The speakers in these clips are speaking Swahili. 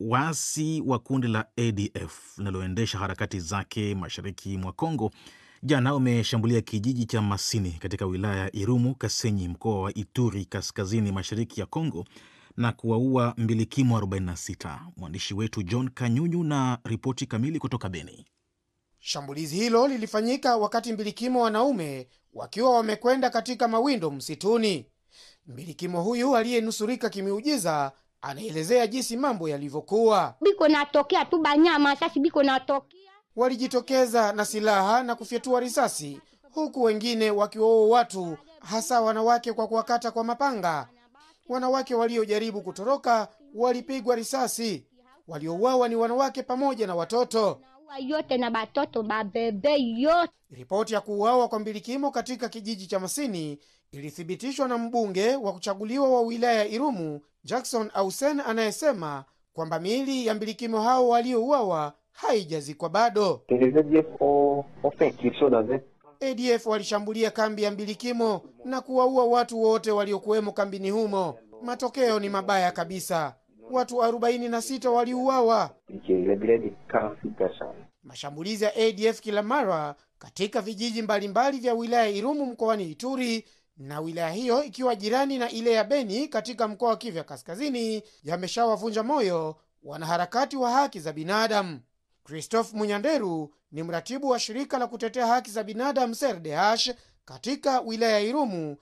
Waasi wa kundi la ADF linaloendesha harakati zake mashariki mwa Kongo jana wameshambulia kijiji cha Masini katika wilaya ya Irumu Kasenyi, mkoa wa Ituri, kaskazini mashariki ya Kongo na kuwaua mbilikimo 46. Mwandishi wetu John Kanyunyu na ripoti kamili kutoka Beni. Shambulizi hilo lilifanyika wakati mbilikimo wanaume wakiwa wamekwenda katika mawindo msituni. Mbilikimo huyu aliyenusurika kimiujiza anaelezea jinsi mambo yalivyokuwa. Biko natokea tu Banyama, sasi biko natokea, walijitokeza na silaha na kufyatua risasi, huku wengine wakiwaua watu, hasa wanawake kwa kuwakata kwa mapanga. Wanawake waliojaribu kutoroka walipigwa risasi. Waliouawa ni wanawake pamoja na watoto maua yote na batoto mabebe yote. Ripoti ya kuuawa kwa mbilikimo katika kijiji cha Masini ilithibitishwa na mbunge wa kuchaguliwa wa wilaya ya Irumu Jackson Ausen anayesema kwamba miili ya mbilikimo hao waliouawa haijazikwa bado. ADF walishambulia kambi ya mbilikimo na kuwaua watu wote waliokuwemo kambini humo. Matokeo ni mabaya kabisa watu 46 waliuawa. Mashambulizi ya ADF kila mara katika vijiji mbalimbali vya wilaya Irumu mkoani Ituri na wilaya hiyo ikiwa jirani na ile ya Beni katika mkoa wa Kivu Kaskazini yameshawavunja moyo wanaharakati wa haki za binadamu. Christophe Munyanderu ni mratibu wa shirika la kutetea haki za binadamu SERDH katika wilaya ya Irumu,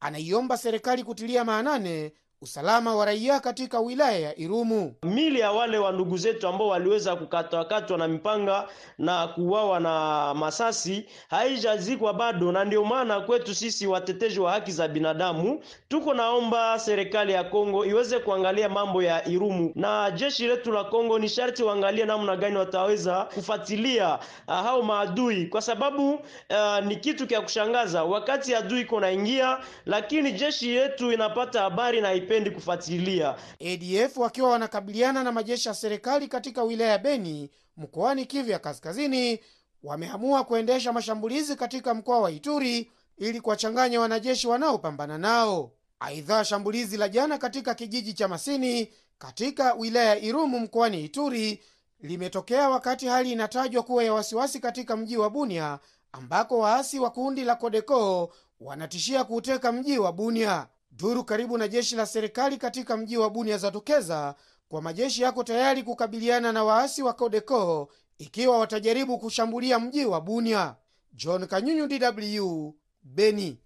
anaiomba serikali kutilia maanane usalama wa raia katika wilaya ya Irumu. Mili ya wale wa ndugu zetu ambao waliweza kukatwakatwa na mipanga na kuuawa na masasi haijazikwa bado, na ndio maana kwetu sisi watetezi wa haki za binadamu tuko naomba serikali ya Kongo iweze kuangalia mambo ya Irumu, na jeshi letu la Kongo ni sharti waangalie namna gani wataweza kufuatilia ah, hao maadui, kwa sababu uh, ni kitu kya kushangaza wakati adui iko naingia, lakini jeshi yetu inapata habari na haipendi kufuatilia. ADF wakiwa wanakabiliana na majeshi ya serikali katika wilaya ya Beni mkoani Kivu ya Kaskazini wameamua kuendesha mashambulizi katika mkoa wa Ituri ili kuwachanganya wanajeshi wanaopambana nao. Aidha, shambulizi la jana katika kijiji cha Masini katika wilaya ya Irumu mkoani Ituri limetokea wakati hali inatajwa kuwa ya wasiwasi katika mji wa Bunia ambako waasi wa kundi la Kodeko wanatishia kuuteka mji wa Bunia. Duru karibu na jeshi la serikali katika mji wa Bunia zatokeza kwa majeshi yako tayari kukabiliana na waasi wa Kodeko ikiwa watajaribu kushambulia mji wa Bunia. John Kanyunyu, DW, Beni.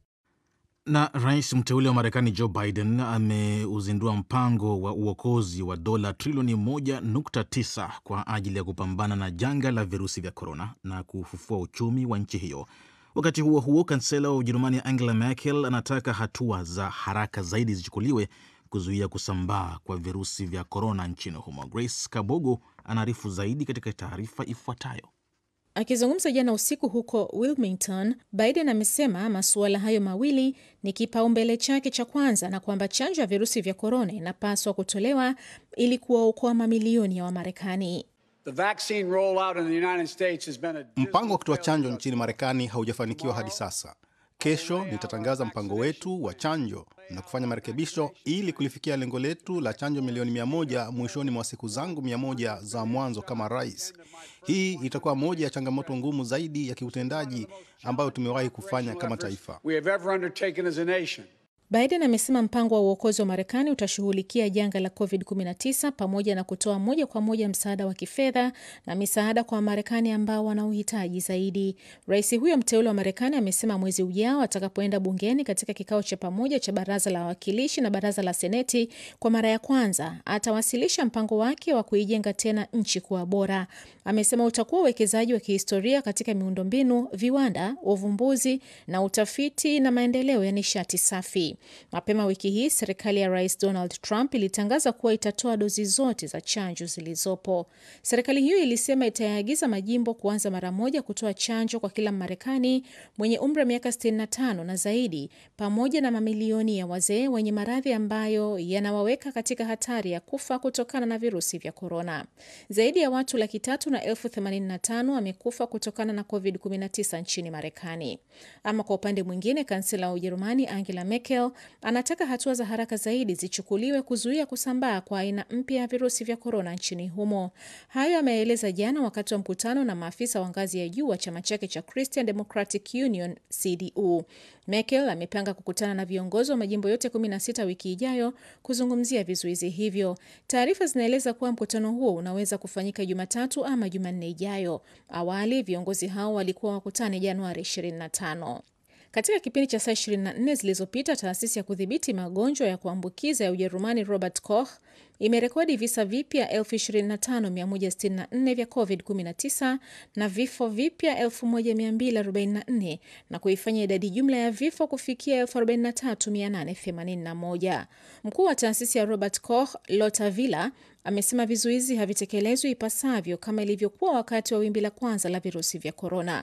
Na rais mteule wa Marekani Joe Biden ameuzindua mpango wa uokozi wa dola trilioni 1.9 kwa ajili ya kupambana na janga la virusi vya korona na kufufua uchumi wa nchi hiyo. Wakati huo huo, kansela wa Ujerumani Angela Merkel anataka hatua za haraka zaidi zichukuliwe kuzuia kusambaa kwa virusi vya korona nchini humo. Grace Kabogo anaarifu zaidi katika taarifa ifuatayo. Akizungumza jana usiku huko Wilmington, Biden amesema masuala hayo mawili ni kipaumbele chake cha kwanza na kwamba chanjo ya virusi vya korona inapaswa kutolewa ili kuwaokoa mamilioni ya Wamarekani. Mpango wa kutoa chanjo nchini Marekani haujafanikiwa hadi sasa. Kesho nitatangaza mpango wetu wa chanjo na kufanya marekebisho ili kulifikia lengo letu la chanjo milioni mia moja mwishoni mwa siku zangu mia moja za mwanzo kama rais. Hii itakuwa moja ya changamoto ngumu zaidi ya kiutendaji ambayo tumewahi kufanya kama taifa. Biden amesema mpango wa uokozi wa Marekani utashughulikia janga la COVID-19 pamoja na kutoa moja kwa moja msaada wa kifedha na misaada kwa Wamarekani ambao wana uhitaji zaidi. Rais huyo mteule wa Marekani amesema mwezi ujao atakapoenda bungeni katika kikao cha pamoja cha baraza la wawakilishi na baraza la seneti, kwa mara ya kwanza atawasilisha mpango wake wa kuijenga tena nchi kuwa bora. Amesema utakuwa uwekezaji wa kihistoria katika miundombinu, viwanda, uvumbuzi na utafiti na maendeleo ya nishati safi. Mapema wiki hii serikali ya Rais Donald Trump ilitangaza kuwa itatoa dozi zote za chanjo zilizopo. Serikali hiyo ilisema itayaagiza majimbo kuanza mara moja kutoa chanjo kwa kila marekani mwenye umri wa miaka 65 na zaidi, pamoja na mamilioni ya wazee wenye maradhi ambayo yanawaweka katika hatari ya kufa kutokana na virusi vya korona. Zaidi ya watu laki tatu na elfu 85 wamekufa kutokana na COVID-19 nchini Marekani. Ama kwa upande mwingine, kansela wa Ujerumani Angela Merkel leo anataka hatua za haraka zaidi zichukuliwe kuzuia kusambaa kwa aina mpya ya virusi vya korona nchini humo. Hayo ameeleza jana wakati wa mkutano na maafisa wa ngazi ya juu wa chama chake cha Christian Democratic Union CDU. Merkel amepanga kukutana na viongozi wa majimbo yote 16 wiki ijayo kuzungumzia vizuizi hivyo. Taarifa zinaeleza kuwa mkutano huo unaweza kufanyika Jumatatu ama Jumanne ijayo. Awali viongozi hao walikuwa wakutane Januari 25. Katika kipindi cha saa 24 zilizopita, taasisi ya kudhibiti magonjwa ya kuambukiza ya Ujerumani Robert Koch imerekodi visa vipya 25164 vya COVID-19 na vifo vipya 1244 na kuifanya idadi jumla ya vifo kufikia 43881. Mkuu wa taasisi ya Robert Koch Lothar villa amesema vizuizi havitekelezwi ipasavyo kama ilivyokuwa wakati wa wimbi la kwanza la virusi vya korona.